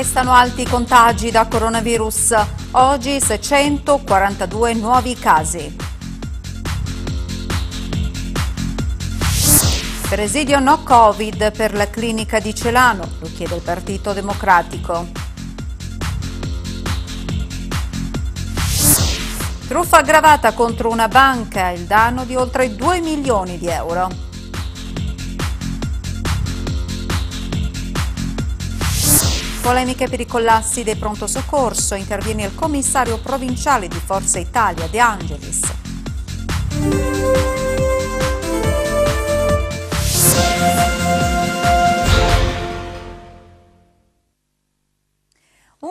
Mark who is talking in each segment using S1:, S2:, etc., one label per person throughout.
S1: restano alti i contagi da coronavirus. Oggi 642 nuovi casi. Presidio no Covid per la clinica di Celano, lo chiede il Partito Democratico. Truffa aggravata contro una banca, il danno di oltre 2 milioni di euro. Polemiche per i collassi del pronto soccorso, interviene il commissario provinciale di Forza Italia De Angelis.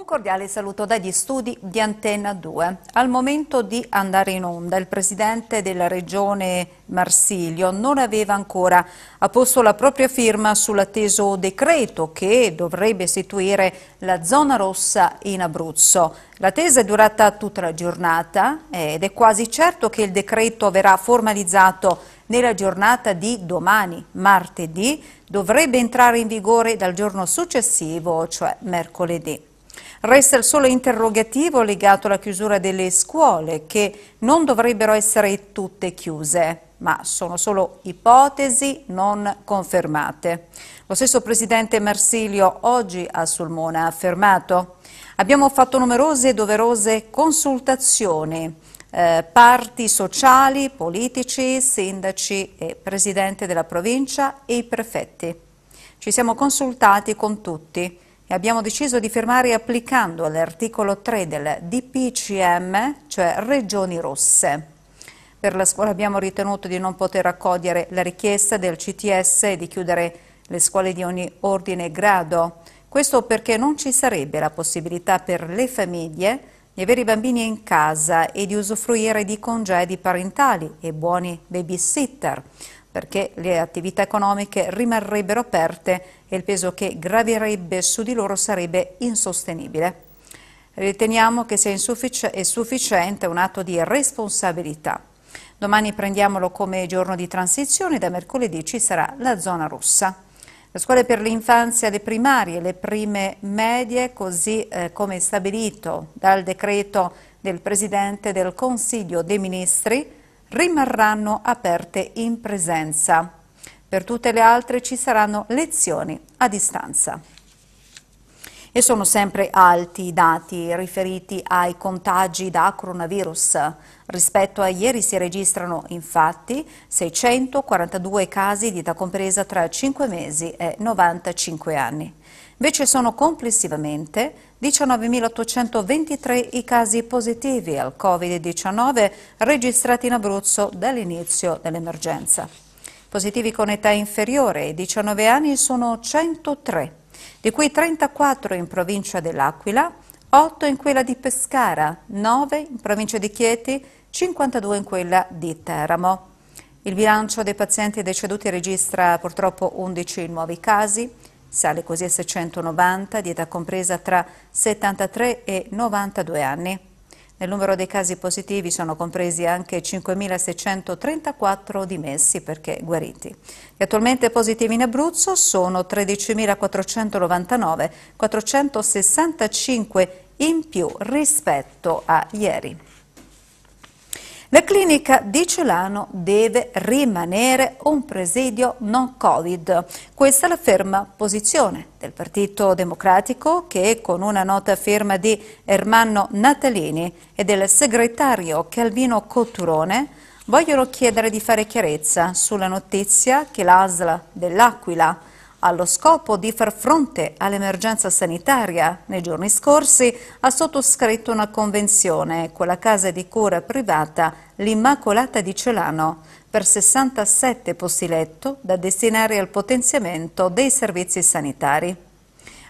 S1: cordiale saluto dagli studi di Antenna 2. Al momento di andare in onda il presidente della regione Marsilio non aveva ancora apposto la propria firma sull'atteso decreto che dovrebbe istituire la zona rossa in Abruzzo. L'attesa è durata tutta la giornata ed è quasi certo che il decreto verrà formalizzato nella giornata di domani, martedì, dovrebbe entrare in vigore dal giorno successivo, cioè mercoledì. Resta il solo interrogativo legato alla chiusura delle scuole, che non dovrebbero essere tutte chiuse, ma sono solo ipotesi non confermate. Lo stesso presidente Marsilio oggi a Sulmona ha affermato «Abbiamo fatto numerose e doverose consultazioni». Eh, parti sociali, politici, sindaci e presidente della provincia e i prefetti. Ci siamo consultati con tutti e abbiamo deciso di fermare applicando l'articolo 3 del DPCM, cioè Regioni Rosse. Per la scuola abbiamo ritenuto di non poter accogliere la richiesta del CTS di chiudere le scuole di ogni ordine e grado. Questo perché non ci sarebbe la possibilità per le famiglie di avere i bambini in casa e di usufruire di congedi parentali e buoni babysitter, perché le attività economiche rimarrebbero aperte e il peso che graverebbe su di loro sarebbe insostenibile. Riteniamo che sia sufficiente un atto di responsabilità. Domani prendiamolo come giorno di transizione, da mercoledì ci sarà la zona rossa. Le scuole per l'infanzia, le primarie, le prime medie, così eh, come stabilito dal decreto del Presidente del Consiglio dei Ministri, rimarranno aperte in presenza per tutte le altre ci saranno lezioni a distanza. E sono sempre alti i dati riferiti ai contagi da coronavirus. Rispetto a ieri si registrano infatti 642 casi di età compresa tra 5 mesi e 95 anni. Invece sono complessivamente 19.823 i casi positivi al Covid-19 registrati in Abruzzo dall'inizio dell'emergenza. Positivi con età inferiore ai 19 anni sono 103, di cui 34 in provincia dell'Aquila, 8 in quella di Pescara, 9 in provincia di Chieti, 52 in quella di Teramo. Il bilancio dei pazienti deceduti registra purtroppo 11 nuovi casi, sale così a 690, di età compresa tra 73 e 92 anni. Nel numero dei casi positivi sono compresi anche 5.634 dimessi perché guariti. Gli attualmente positivi in Abruzzo sono 13.499, 465 in più rispetto a ieri. La clinica di Celano deve rimanere un presidio non Covid. Questa è la ferma posizione del Partito Democratico che con una nota firma di Ermanno Natalini e del segretario Calvino Cotturone vogliono chiedere di fare chiarezza sulla notizia che l'ASL dell'Aquila allo scopo di far fronte all'emergenza sanitaria. Nei giorni scorsi ha sottoscritto una convenzione con la casa di cura privata L'Immacolata di Celano per 67 posti letto da destinare al potenziamento dei servizi sanitari.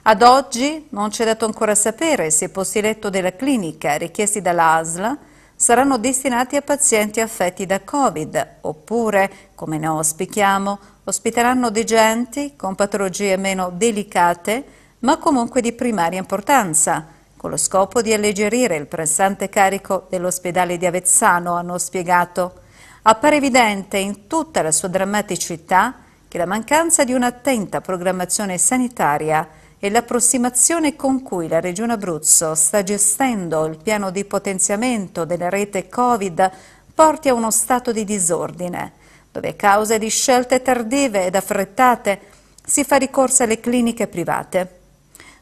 S1: Ad oggi non c'è dato ancora sapere se i posti letto della clinica richiesti dall'ASLA saranno destinati a pazienti affetti da Covid oppure, come ne auspichiamo, ospiteranno degenti con patologie meno delicate, ma comunque di primaria importanza, con lo scopo di alleggerire il pressante carico dell'ospedale di Avezzano, hanno spiegato. Appare evidente in tutta la sua drammaticità che la mancanza di un'attenta programmazione sanitaria e l'approssimazione con cui la Regione Abruzzo sta gestendo il piano di potenziamento della rete Covid porti a uno stato di disordine dove a causa di scelte tardive ed affrettate si fa ricorso alle cliniche private.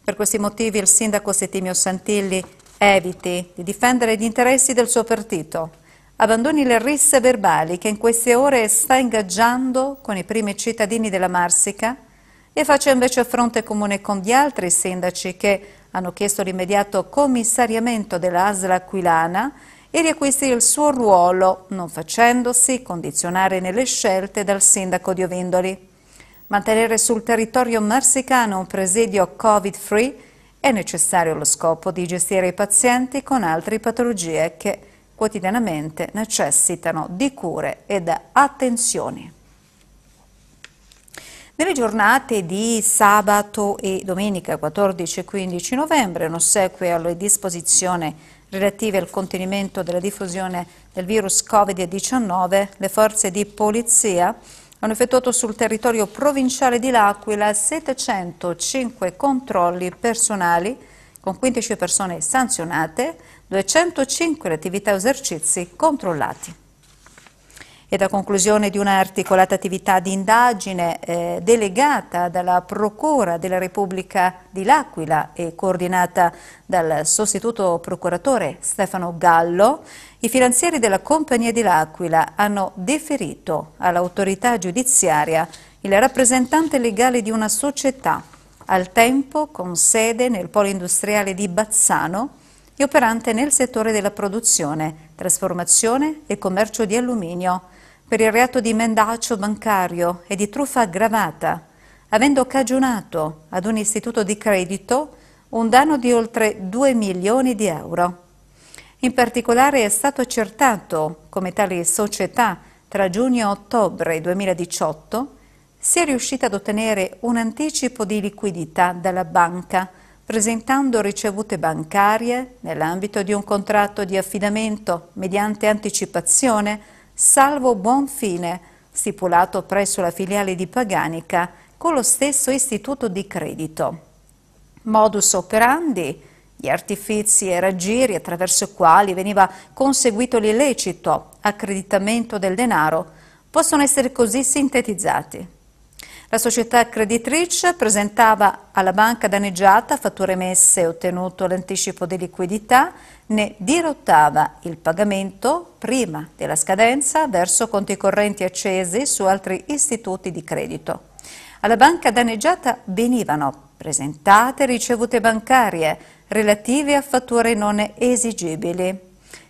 S1: Per questi motivi il sindaco Settimio Santilli eviti di difendere gli interessi del suo partito. Abbandoni le risse verbali che in queste ore sta ingaggiando con i primi cittadini della Marsica e faccia invece fronte comune con gli altri sindaci che hanno chiesto l'immediato commissariamento dell'Asla Aquilana e riacquisti il suo ruolo, non facendosi condizionare nelle scelte dal sindaco di Ovindoli. Mantenere sul territorio marsicano un presidio covid-free è necessario allo scopo di gestire i pazienti con altre patologie che quotidianamente necessitano di cure ed attenzioni. Nelle giornate di sabato e domenica 14 e 15 novembre, in ossequio alle disposizioni relative al contenimento della diffusione del virus Covid-19, le forze di polizia hanno effettuato sul territorio provinciale di L'Aquila 705 controlli personali con 15 persone sanzionate, 205 le attività e esercizi controllati ed a conclusione di un'articolata attività di indagine eh, delegata dalla Procura della Repubblica di L'Aquila e coordinata dal sostituto procuratore Stefano Gallo, i finanzieri della Compagnia di L'Aquila hanno deferito all'autorità giudiziaria il rappresentante legale di una società, al tempo con sede nel polo industriale di Bazzano, e operante nel settore della produzione, trasformazione e commercio di alluminio, per il reato di mendaccio bancario e di truffa aggravata, avendo cagionato ad un istituto di credito un danno di oltre 2 milioni di euro. In particolare è stato accertato come tale società tra giugno e ottobre 2018 sia riuscita ad ottenere un anticipo di liquidità dalla banca presentando ricevute bancarie nell'ambito di un contratto di affidamento mediante anticipazione Salvo Buon Fine, stipulato presso la filiale di Paganica con lo stesso istituto di credito. Modus operandi, gli artifizi e raggiri attraverso i quali veniva conseguito l'illecito accreditamento del denaro, possono essere così sintetizzati. La società creditrice presentava alla banca danneggiata fatture emesse e ottenuto l'anticipo di liquidità ne dirottava il pagamento prima della scadenza verso conti correnti accesi su altri istituti di credito. Alla banca danneggiata venivano presentate ricevute bancarie relative a fatture non esigibili.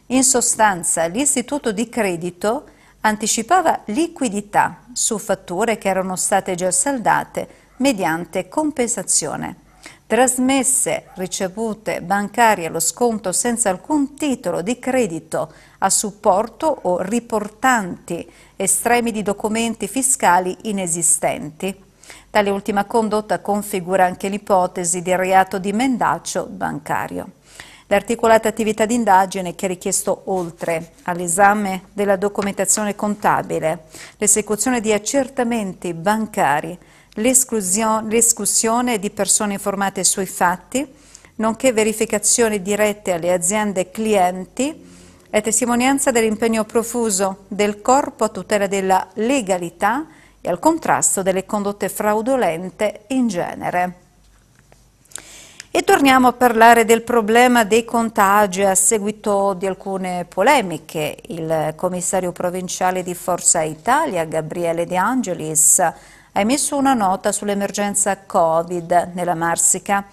S1: In sostanza, l'istituto di credito anticipava liquidità su fatture che erano state già saldate mediante compensazione trasmesse ricevute bancarie allo sconto senza alcun titolo di credito a supporto o riportanti estremi di documenti fiscali inesistenti. Tale ultima condotta configura anche l'ipotesi di reato di mendaccio bancario. L'articolata attività di indagine che ha richiesto oltre all'esame della documentazione contabile, l'esecuzione di accertamenti bancari, l'esclusione di persone informate sui fatti, nonché verificazioni dirette alle aziende clienti, è testimonianza dell'impegno profuso del corpo a tutela della legalità e al contrasto delle condotte fraudolente in genere. E torniamo a parlare del problema dei contagi a seguito di alcune polemiche. Il commissario provinciale di Forza Italia, Gabriele De Angelis, ha emesso una nota sull'emergenza Covid nella Marsica.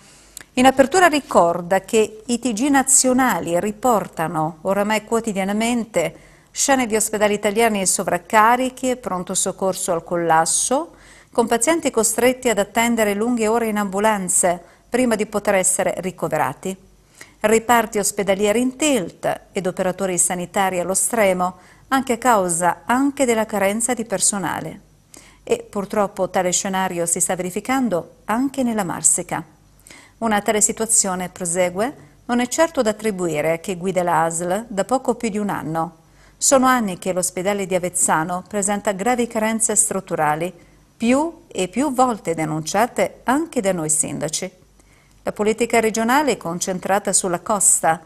S1: In apertura ricorda che i TG nazionali riportano oramai quotidianamente scene di ospedali italiani sovraccarichi e pronto soccorso al collasso, con pazienti costretti ad attendere lunghe ore in ambulanze prima di poter essere ricoverati. Riparti ospedalieri in tilt ed operatori sanitari allo stremo, anche a causa anche della carenza di personale e purtroppo tale scenario si sta verificando anche nella Marsica. Una tale situazione, prosegue, non è certo da attribuire a chi guida l'ASL da poco più di un anno. Sono anni che l'ospedale di Avezzano presenta gravi carenze strutturali, più e più volte denunciate anche da noi sindaci. La politica regionale è concentrata sulla costa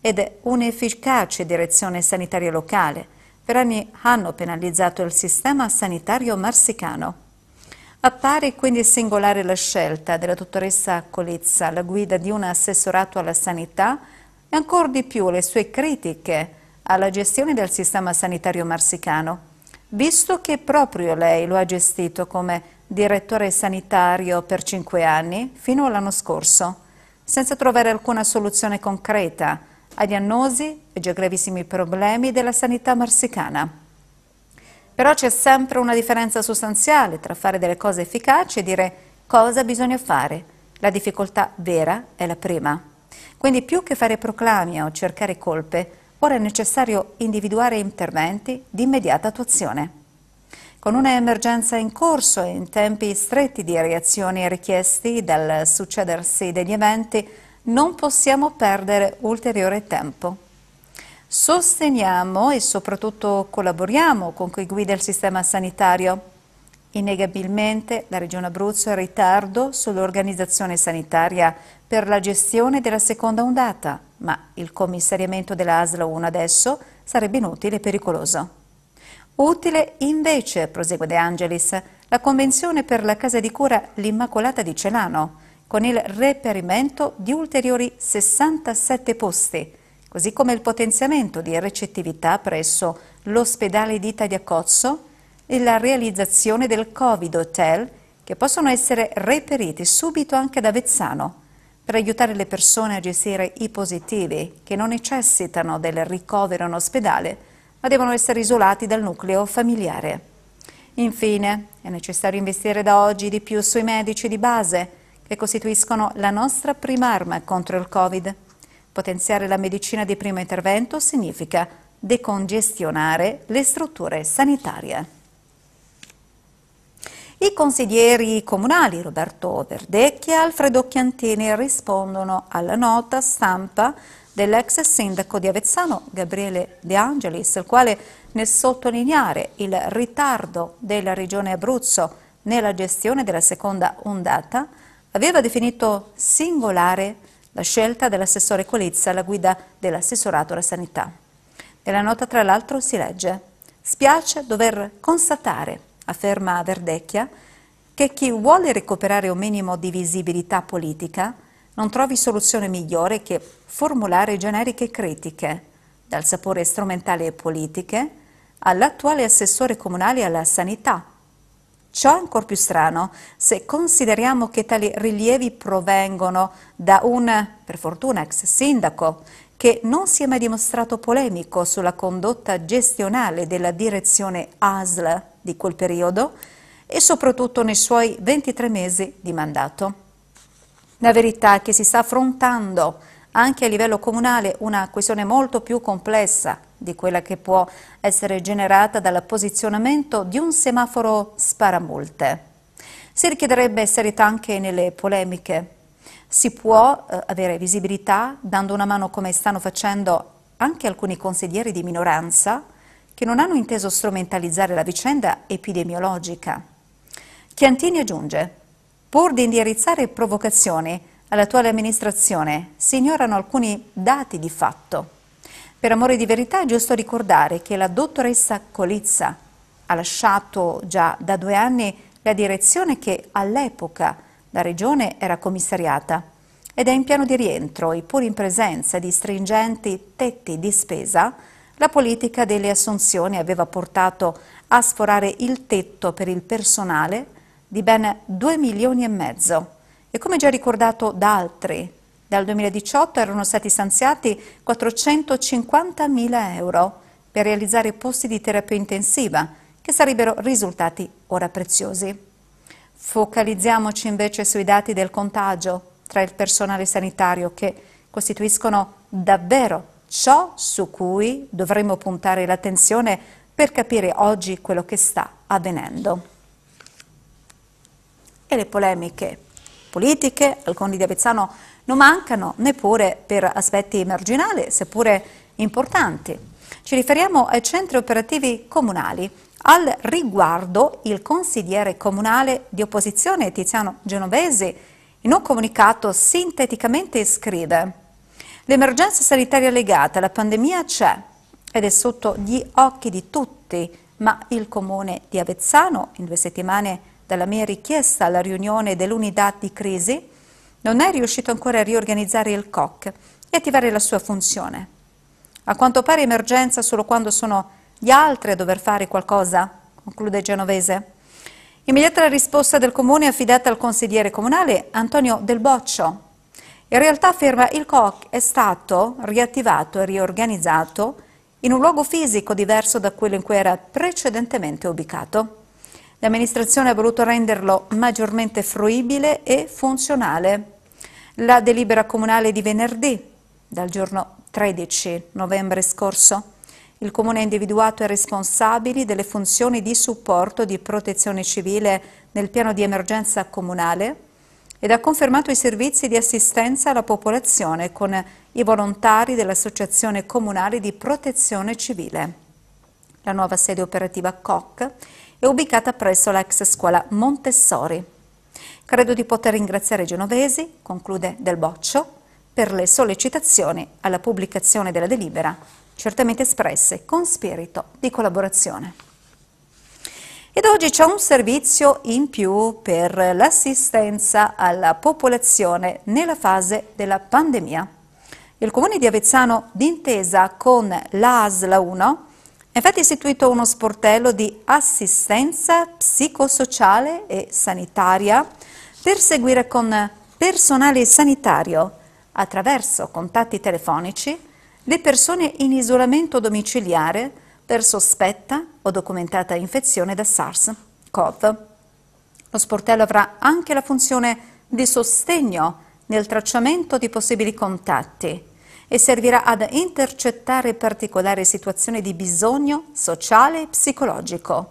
S1: ed è un'efficace direzione sanitaria locale, per anni hanno penalizzato il sistema sanitario marsicano. Appare quindi singolare la scelta della dottoressa Colizza alla guida di un assessorato alla sanità e ancora di più le sue critiche alla gestione del sistema sanitario marsicano, visto che proprio lei lo ha gestito come direttore sanitario per cinque anni fino all'anno scorso, senza trovare alcuna soluzione concreta agli annosi e già gravissimi problemi della sanità marsicana. Però c'è sempre una differenza sostanziale tra fare delle cose efficaci e dire cosa bisogna fare. La difficoltà vera è la prima. Quindi più che fare proclami o cercare colpe, ora è necessario individuare interventi di immediata attuazione. Con un'emergenza in corso e in tempi stretti di reazioni richiesti dal succedersi degli eventi, non possiamo perdere ulteriore tempo. Sosteniamo e soprattutto collaboriamo con chi guida il sistema sanitario. Innegabilmente la Regione Abruzzo è in ritardo sull'organizzazione sanitaria per la gestione della seconda ondata, ma il commissariamento della ASL 1 adesso sarebbe inutile e pericoloso. Utile invece, prosegue De Angelis, la Convenzione per la Casa di Cura L'Immacolata di Celano, con il reperimento di ulteriori 67 posti, così come il potenziamento di recettività presso l'ospedale di Tagliacozzo e la realizzazione del Covid Hotel che possono essere reperiti subito anche da Vezzano per aiutare le persone a gestire i positivi che non necessitano del ricovero in ospedale ma devono essere isolati dal nucleo familiare. Infine, è necessario investire da oggi di più sui medici di base, e costituiscono la nostra prima arma contro il Covid. Potenziare la medicina di primo intervento significa decongestionare le strutture sanitarie. I consiglieri comunali Roberto Verdecchi e Alfredo Chiantini rispondono alla nota stampa dell'ex sindaco di Avezzano Gabriele De Angelis, il quale nel sottolineare il ritardo della regione Abruzzo nella gestione della seconda ondata aveva definito singolare la scelta dell'assessore Colizza alla guida dell'assessorato alla sanità. Nella nota tra l'altro si legge «Spiace dover constatare, afferma Verdecchia, che chi vuole recuperare un minimo di visibilità politica non trovi soluzione migliore che formulare generiche critiche, dal sapore strumentale e politiche all'attuale assessore comunale alla sanità, Ciò è ancora più strano se consideriamo che tali rilievi provengono da un, per fortuna, ex sindaco che non si è mai dimostrato polemico sulla condotta gestionale della direzione ASL di quel periodo e soprattutto nei suoi 23 mesi di mandato. La verità è che si sta affrontando anche a livello comunale una questione molto più complessa di quella che può essere generata dal posizionamento di un semaforo sparamulte. Si richiederebbe serietà anche nelle polemiche. Si può eh, avere visibilità dando una mano come stanno facendo anche alcuni consiglieri di minoranza che non hanno inteso strumentalizzare la vicenda epidemiologica. Chiantini aggiunge, pur di indirizzare provocazioni, all'attuale amministrazione, si ignorano alcuni dati di fatto. Per amore di verità è giusto ricordare che la dottoressa Colizza ha lasciato già da due anni la direzione che all'epoca la regione era commissariata ed è in piano di rientro e pur in presenza di stringenti tetti di spesa, la politica delle assunzioni aveva portato a sforare il tetto per il personale di ben 2 milioni e mezzo. E come già ricordato da altri, dal 2018 erano stati stanziati 450.000 euro per realizzare posti di terapia intensiva, che sarebbero risultati ora preziosi. Focalizziamoci invece sui dati del contagio tra il personale sanitario che costituiscono davvero ciò su cui dovremmo puntare l'attenzione per capire oggi quello che sta avvenendo. E le polemiche politiche, alcuni di Avezzano non mancano neppure per aspetti marginali, seppure importanti. Ci riferiamo ai centri operativi comunali. Al riguardo il consigliere comunale di opposizione Tiziano Genovesi in un comunicato sinteticamente scrive L'emergenza sanitaria legata alla pandemia c'è ed è sotto gli occhi di tutti, ma il comune di Avezzano in due settimane dalla mia richiesta alla riunione dell'unità di crisi, non è riuscito ancora a riorganizzare il COC e attivare la sua funzione. A quanto pare emergenza solo quando sono gli altri a dover fare qualcosa, conclude Genovese. Immediata risposta del comune è affidata al consigliere comunale Antonio Del Boccio. In realtà, afferma, il COC è stato riattivato e riorganizzato in un luogo fisico diverso da quello in cui era precedentemente ubicato. L'amministrazione ha voluto renderlo maggiormente fruibile e funzionale. La delibera comunale di venerdì, dal giorno 13 novembre scorso, il Comune ha individuato i responsabili delle funzioni di supporto di protezione civile nel piano di emergenza comunale ed ha confermato i servizi di assistenza alla popolazione con i volontari dell'Associazione Comunale di Protezione Civile. La nuova sede operativa COC è ubicata presso la ex scuola Montessori. Credo di poter ringraziare i genovesi, conclude Del Boccio, per le sollecitazioni alla pubblicazione della delibera, certamente espresse con spirito di collaborazione. Ed oggi c'è un servizio in più per l'assistenza alla popolazione nella fase della pandemia. Il comune di Avezzano, d'intesa con l'ASLA 1, è infatti istituito uno sportello di assistenza psicosociale e sanitaria per seguire con personale sanitario attraverso contatti telefonici le persone in isolamento domiciliare per sospetta o documentata infezione da SARS-CoV. Lo sportello avrà anche la funzione di sostegno nel tracciamento di possibili contatti e servirà ad intercettare particolari situazioni di bisogno sociale e psicologico.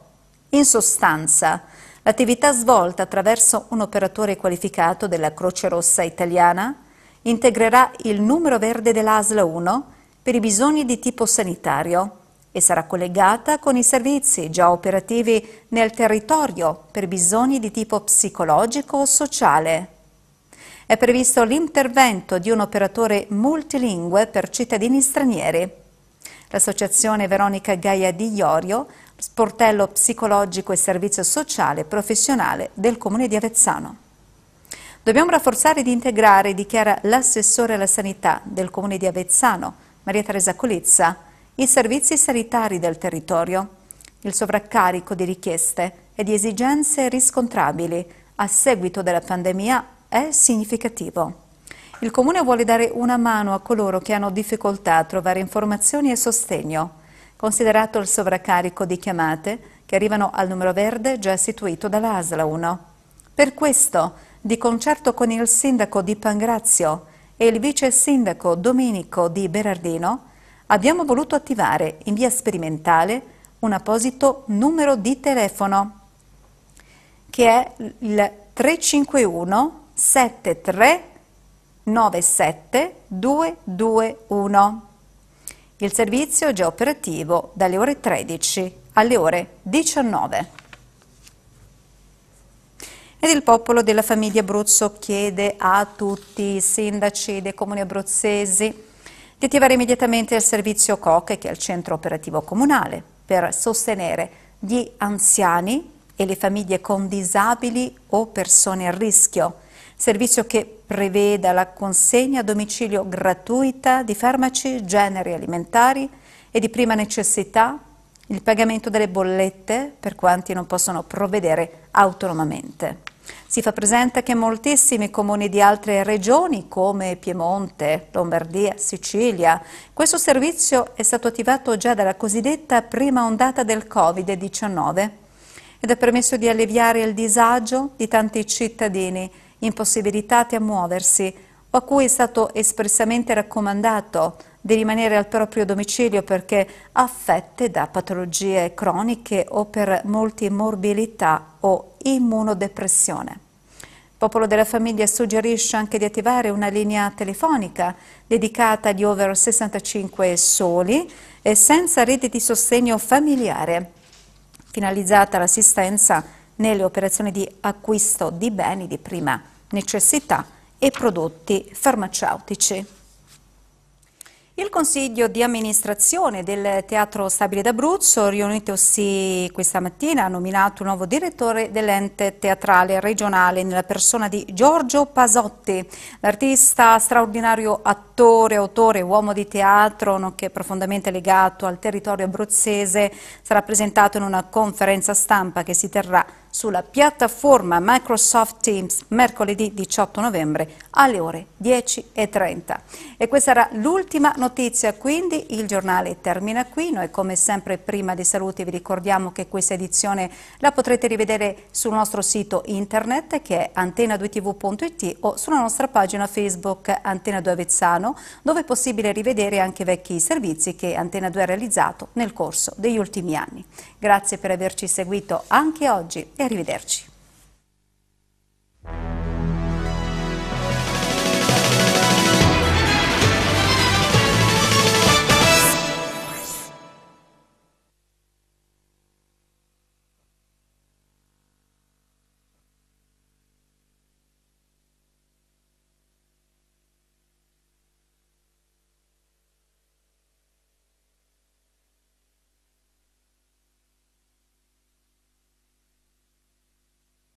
S1: In sostanza, l'attività svolta attraverso un operatore qualificato della Croce Rossa italiana integrerà il numero verde dell'ASL 1 per i bisogni di tipo sanitario e sarà collegata con i servizi già operativi nel territorio per bisogni di tipo psicologico o sociale è previsto l'intervento di un operatore multilingue per cittadini stranieri. L'associazione Veronica Gaia di Iorio, sportello psicologico e servizio sociale professionale del comune di Avezzano. Dobbiamo rafforzare ed integrare, dichiara l'assessore alla sanità del comune di Avezzano, Maria Teresa Colizza, i servizi sanitari del territorio. Il sovraccarico di richieste e di esigenze riscontrabili a seguito della pandemia è significativo. Il Comune vuole dare una mano a coloro che hanno difficoltà a trovare informazioni e sostegno, considerato il sovraccarico di chiamate che arrivano al numero verde già istituito dall'ASLA 1. Per questo, di concerto con il sindaco di Pangrazio e il vice sindaco Domenico di Berardino, abbiamo voluto attivare in via sperimentale un apposito numero di telefono che è il 351 73 97 221. Il servizio è già operativo dalle ore 13 alle ore 19. Ed il popolo della famiglia Abruzzo chiede a tutti i sindaci dei comuni abruzzesi di attivare immediatamente il servizio COCHE, che è il centro operativo comunale, per sostenere gli anziani e le famiglie con disabili o persone a rischio servizio che preveda la consegna a domicilio gratuita di farmaci, generi alimentari e di prima necessità, il pagamento delle bollette per quanti non possono provvedere autonomamente. Si fa presente che moltissimi comuni di altre regioni come Piemonte, Lombardia, Sicilia, questo servizio è stato attivato già dalla cosiddetta prima ondata del Covid-19 ed ha permesso di alleviare il disagio di tanti cittadini impossibilitate a muoversi o a cui è stato espressamente raccomandato di rimanere al proprio domicilio perché affette da patologie croniche o per multimorbilità o immunodepressione. popolo della famiglia suggerisce anche di attivare una linea telefonica dedicata agli over 65 soli e senza rete di sostegno familiare, finalizzata all'assistenza nelle operazioni di acquisto di beni di prima necessità e prodotti farmaceutici. Il Consiglio di amministrazione del Teatro Stabile d'Abruzzo, riunitosi questa mattina, ha nominato un nuovo direttore dell'ente teatrale regionale nella persona di Giorgio Pasotti. L'artista straordinario attore, autore, uomo di teatro, nonché profondamente legato al territorio abruzzese, sarà presentato in una conferenza stampa che si terrà sulla piattaforma Microsoft Teams mercoledì 18 novembre alle ore 10.30. E questa era l'ultima notizia, quindi il giornale termina qui. Noi come sempre prima di saluti vi ricordiamo che questa edizione la potrete rivedere sul nostro sito internet che è antena2tv.it o sulla nostra pagina Facebook Antena 2 Avezzano dove è possibile rivedere anche vecchi servizi che Antena 2 ha realizzato nel corso degli ultimi anni. Grazie per averci seguito anche oggi e arrivederci.